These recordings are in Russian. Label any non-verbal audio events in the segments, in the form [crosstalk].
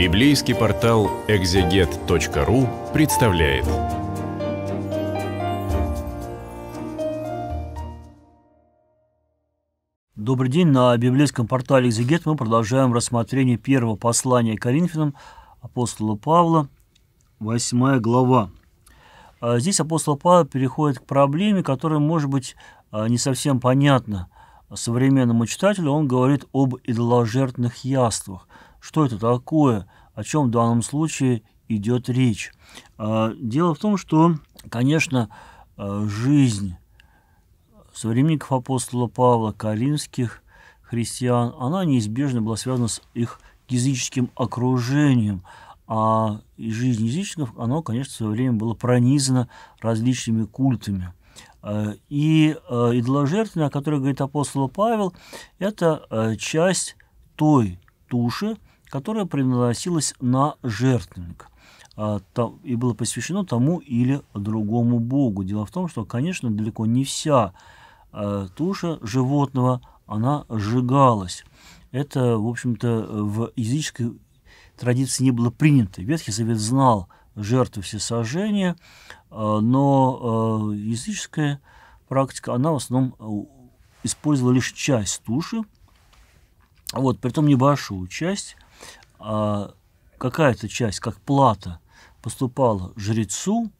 Библейский портал экзегет.ру представляет. Добрый день. На библейском портале «Экзегет» мы продолжаем рассмотрение первого послания Коринфянам апостола Павла, 8 глава. А, здесь апостол Павел переходит к проблеме, которая, может быть, а, не совсем понятна современному читателю. Он говорит об идоложертных яствах – что это такое, о чем в данном случае идет речь. А, дело в том, что, конечно, а, жизнь современников апостола Павла, коринфских христиан, она неизбежно была связана с их языческим окружением, а жизнь язычников, она, конечно, в свое время была пронизана различными культами. А, и идоложертвенное, о которой говорит апостол Павел, это часть той туши, которое приносилось на жертвенник а, и было посвящено тому или другому богу. Дело в том, что, конечно, далеко не вся а, туша животного, она сжигалась. Это, в общем-то, в языческой традиции не было принято. Ветхий Завет знал жертвы всесожжения, а, но языческая практика, она в основном использовала лишь часть туши, вот, притом небольшую часть – а, какая-то часть, как плата, поступала жрецу,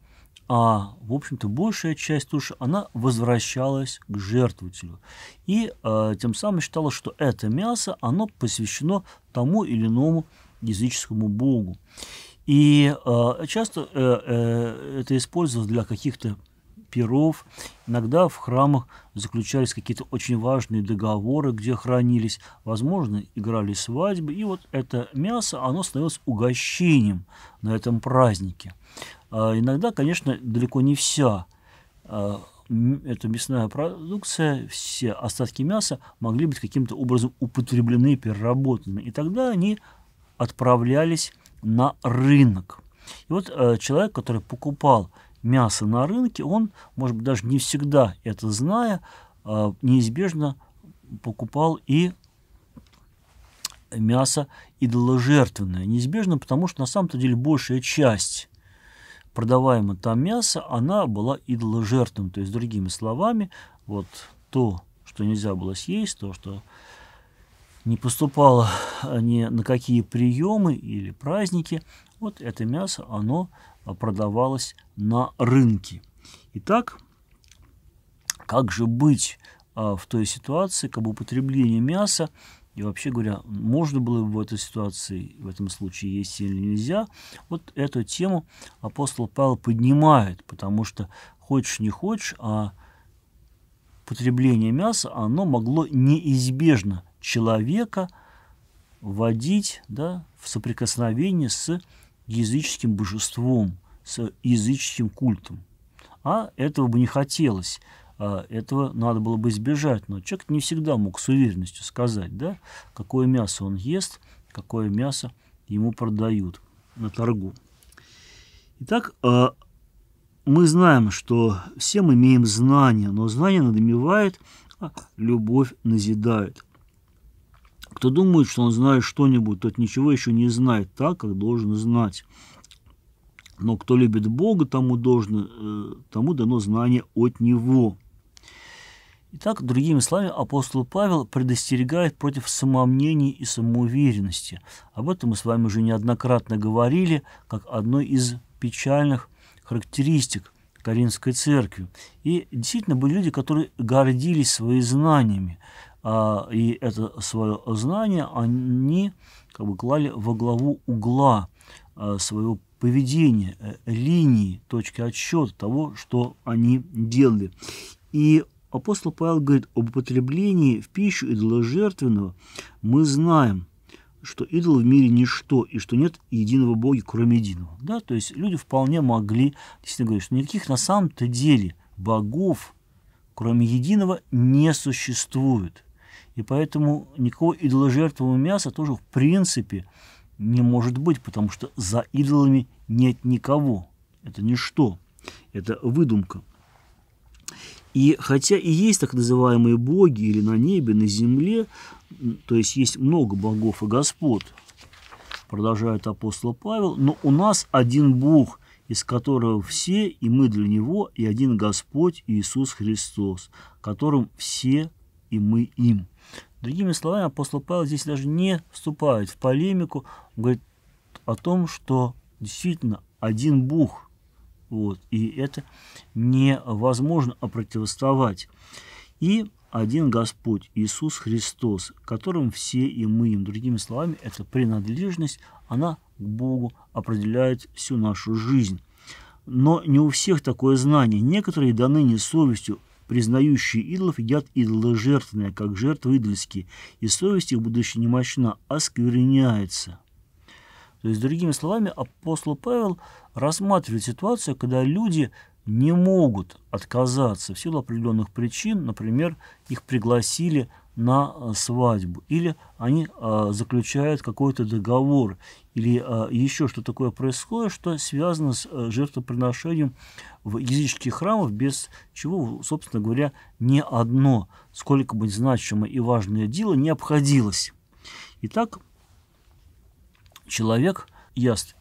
а, в общем-то, большая часть туши, она возвращалась к жертвователю. И э, тем самым считалось, что это мясо, оно посвящено тому или иному языческому богу. И э, часто э, э, это использовалось для каких-то перов. Иногда в храмах заключались какие-то очень важные договоры, где хранились, возможно, играли свадьбы. И вот это мясо, оно становилось угощением на этом празднике. А, иногда, конечно, далеко не вся а, эта мясная продукция, все остатки мяса могли быть каким-то образом употреблены, переработаны. И тогда они отправлялись на рынок. И вот э, человек, который покупал мяса на рынке, он, может быть, даже не всегда это зная, а, неизбежно покупал и мясо идоложертвенное. Неизбежно, потому что на самом-то деле большая часть продаваемого там мяса, она была идоложертвенным. То есть, другими словами, вот то, что нельзя было съесть, то, что не поступало а, ни на какие приемы или праздники, вот это мясо, оно а, продавалось на рынке. Итак, как же быть а, в той ситуации, как бы употребление мяса, и вообще говоря, можно было бы в этой ситуации, в этом случае есть или нельзя, вот эту тему апостол Павел поднимает, потому что хочешь не хочешь, а потребление мяса, оно могло неизбежно человека вводить да, в соприкосновение с языческим божеством, с языческим культом. А этого бы не хотелось, а этого надо было бы избежать. Но человек не всегда мог с уверенностью сказать, да, какое мясо он ест, какое мясо ему продают на торгу. Итак, а, мы знаем, что все мы имеем знания, но знание надымевает, а любовь назидает – кто думает, что он знает что-нибудь, тот ничего еще не знает так, как должен знать. Но кто любит Бога, тому, должно, э, тому дано знание от Него. Итак, другими словами, апостол Павел предостерегает против самомнений и самоуверенности. Об этом мы с вами уже неоднократно говорили, как одной из печальных характеристик Каринской церкви. И действительно были люди, которые гордились своими знаниями, а, и это свое знание они как бы клали во главу угла а, своего поведения, э, линии, точки отсчета того, что они делали. И апостол Павел говорит об употреблении в пищу идоложертвенного. Мы знаем, что идол в мире ничто, и что нет единого Бога, кроме единого. Да? То есть люди вполне могли действительно говорить, что никаких на самом-то деле богов, кроме единого, не существует. И поэтому никакого идоложертвого мяса тоже в принципе не может быть, потому что за идолами нет никого. Это ничто, это выдумка. И хотя и есть так называемые боги или на небе, на земле, то есть есть много богов и господ, продолжает апостол Павел, но у нас один Бог, из которого все, и мы для Него, и один Господь Иисус Христос, которым все и мы им. Другими словами, апостол Павел здесь даже не вступает в полемику, он говорит о том, что действительно один Бог, вот, и это невозможно опротивоставать. И один Господь, Иисус Христос, которым все и мы им. Другими словами, эта принадлежность, она к Богу определяет всю нашу жизнь. Но не у всех такое знание. Некоторые даны не совестью, признающие идолов едят идоложертвенные, как жертвы идольские, и совесть их, будучи немощна, оскверняется». То есть, другими словами, апостол Павел рассматривает ситуацию, когда люди не могут отказаться в силу определенных причин, например, их пригласили на э, свадьбу, или они а, заключают какой-то договор, или а, э, еще что такое происходит, что связано с а, жертвоприношением в языческих храмах, без чего, собственно говоря, ни одно, сколько бы значимое и важное дело не обходилось. Итак, человек яст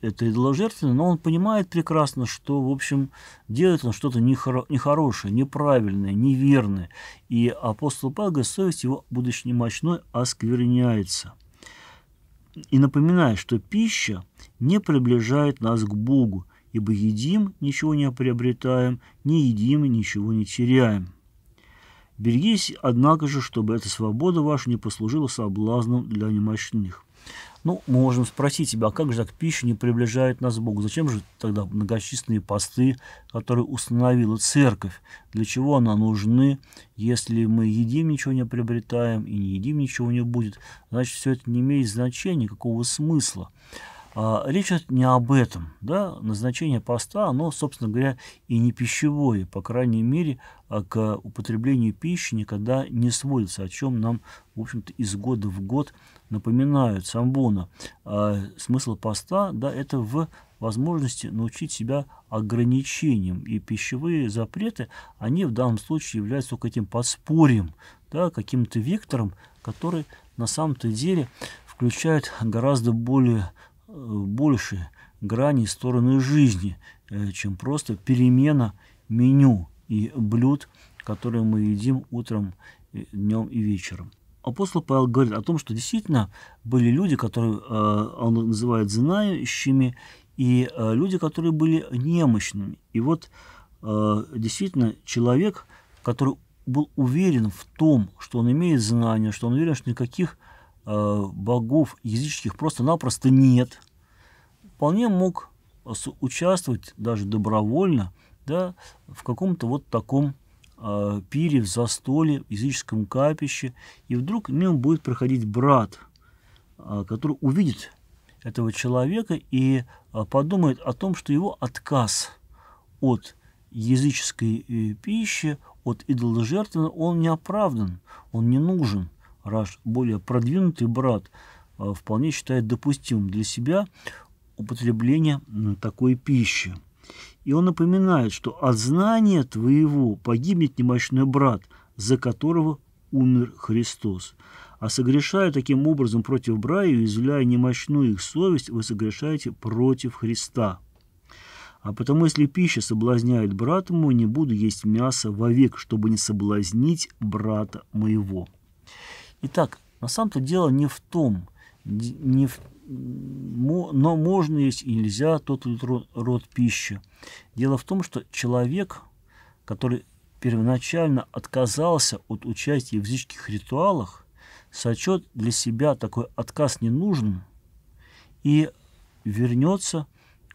это идоложертвенно, но он понимает прекрасно, что, в общем, делает он что-то нехоро- нехорошее, неправильное, неверное. И апостол Павел говорит, совесть его, будучи немощной, а оскверняется. И напоминает, что пища не приближает нас к Богу, ибо едим, ничего не приобретаем, не едим ничего не теряем. Берегись, однако же, чтобы эта свобода ваша не послужила соблазном для немощных. Ну, мы можем спросить себя, а как же так пища не приближает нас к Богу? Зачем же тогда многочисленные посты, которые установила церковь? Для чего она нужны? Если мы едим, ничего не приобретаем, и не едим, ничего не будет, значит, все это не имеет значения, какого смысла. А, речь идет не об этом. Да? Назначение поста, оно, собственно говоря, и не пищевое, по крайней мере, а к употреблению пищи никогда не сводится, о чем нам, в общем-то, из года в год напоминают самбона. А, смысл поста да, – это в возможности научить себя ограничениям. И пищевые запреты, они в данном случае являются только этим подспорьем, да, каким-то вектором, который на самом-то деле включает гораздо более больше граней стороны жизни, э, чем просто перемена меню и блюд, которые мы едим утром, днем и вечером. Апостол Павел говорит о том, что действительно были люди, которые э, он называет знающими, и э, люди, которые были немощными. И вот действительно человек, который был уверен в том, что он имеет знания, что он уверен, что никаких Э, богов языческих просто-напросто нет. Вполне мог участвовать даже добровольно да, в каком-то вот таком э, пире, в застоле, в языческом капище. И вдруг мимо будет проходить брат, э, который увидит этого человека и э, подумает о том, что его отказ от языческой э, пищи, от идоложертвования, он не оправдан, он не нужен. Раш, более продвинутый брат, э, вполне считает допустимым для себя употребление такой пищи. И он напоминает, что от знания твоего погибнет немощный брат, за которого умер Христос. А согрешая таким образом против братьев, изъявляя немощную их совесть, вы согрешаете против Христа. А потому, если пища соблазняет брата моего, не буду есть мясо вовек, чтобы не соблазнить брата моего». Итак, на самом-то дело не в том, не в, но можно есть и нельзя тот или род, род пищи. Дело в том, что человек, который первоначально отказался от участия в языческих ритуалах, сочет для себя такой отказ ненужным и вернется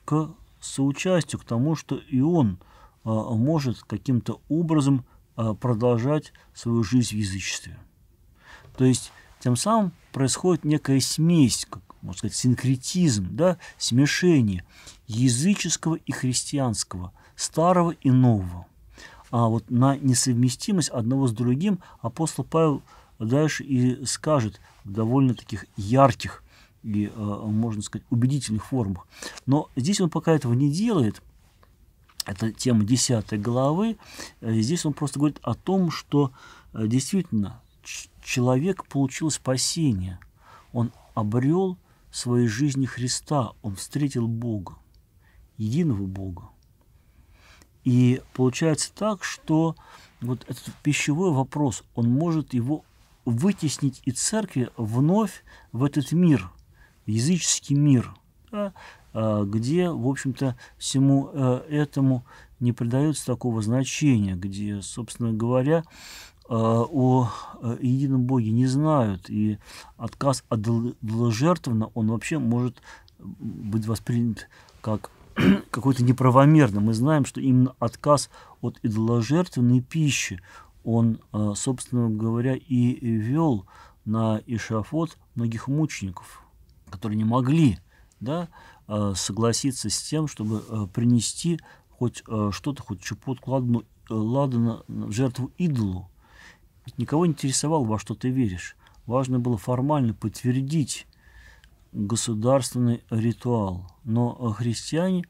к соучастию, к тому, что и он а, может каким-то образом а, продолжать свою жизнь в язычестве. То есть тем самым происходит некая смесь, как можно сказать, синкретизм, да, смешение языческого и христианского, старого и нового. А вот на несовместимость одного с другим апостол Павел дальше и скажет в довольно таких ярких и, э, можно сказать, убедительных формах. Но здесь он пока этого не делает. Это тема 10 главы. Э, здесь он просто говорит о том, что э, действительно человек получил спасение, он обрел в своей жизни Христа, он встретил Бога, единого Бога. И получается так, что вот этот пищевой вопрос, он может его вытеснить и церкви вновь в этот мир, в языческий мир, да, а, где, в общем-то, всему э, этому не придается такого значения, где, собственно говоря, Э, о э, едином Боге не знают, и отказ от жертвенно, он вообще может быть воспринят как [clears throat] какой-то неправомерно Мы знаем, что именно отказ от идоложертвенной пищи, он, э, собственно говоря, и вел на эшафот многих мучеников, которые не могли да, согласиться с тем, чтобы принести хоть что-то, хоть чепотку ладану, ладана в жертву идолу. Ведь никого не интересовало, во что ты веришь. Важно было формально подтвердить государственный ритуал. Но христиане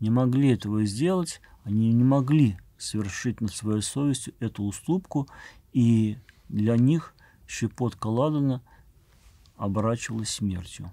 не могли этого сделать, они не могли совершить над своей совестью эту уступку, и для них щепотка Ладана оборачивалась смертью.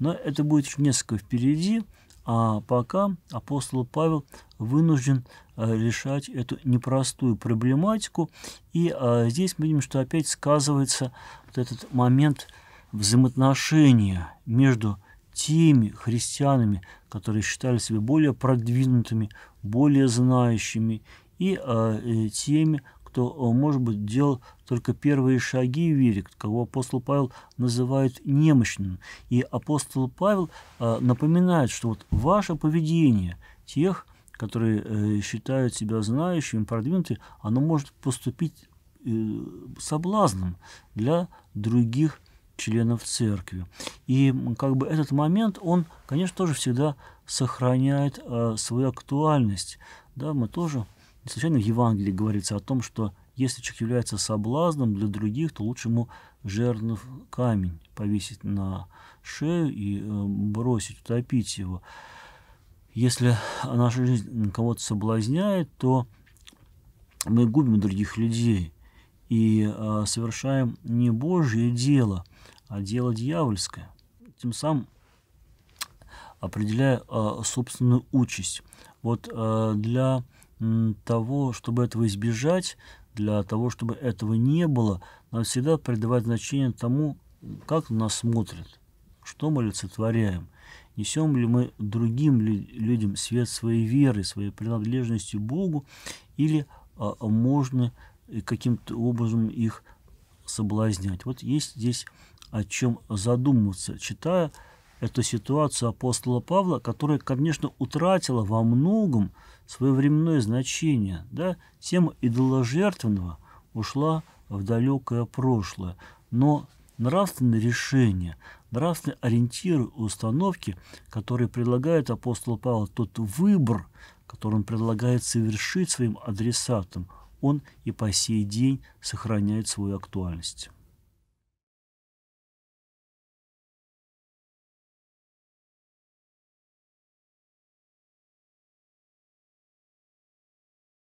Но это будет несколько впереди. А пока апостол Павел вынужден э, решать эту непростую проблематику. И э, здесь мы видим, что опять сказывается вот этот момент взаимоотношения между теми христианами, которые считали себя более продвинутыми, более знающими, и э, э теми, кто, э, может быть, делал только первые шаги в вере, кого апостол Павел называет немощным. И апостол Павел э, напоминает, что вот ваше поведение тех, которые э, считают себя знающими, продвинутыми, оно может поступить э, соблазном для других членов церкви. И как бы этот момент, он, конечно, тоже всегда сохраняет э, свою актуальность. Да, мы тоже случайно в Евангелии говорится о том, что если человек является соблазном для других, то лучше ему жернов камень повесить на шею и э, бросить, утопить его. Если наша жизнь кого-то соблазняет, то мы губим других людей и э, совершаем не Божье дело, а дело дьявольское, тем самым определяя э, собственную участь. Вот для того, чтобы этого избежать, для того, чтобы этого не было, надо всегда придавать значение тому, как нас смотрят, что мы олицетворяем, несем ли мы другим людям свет своей веры, своей принадлежности Богу, или а, можно каким-то образом их соблазнять. Вот есть здесь о чем задуматься, читая эту ситуацию апостола Павла, которая, конечно, утратила во многом свое временное значение. Да? Тема идоложертвенного ушла в далекое прошлое. Но нравственные решения, нравственные ориентиры и установки, которые предлагает апостол Павел, тот выбор, который он предлагает совершить своим адресатам, он и по сей день сохраняет свою актуальность.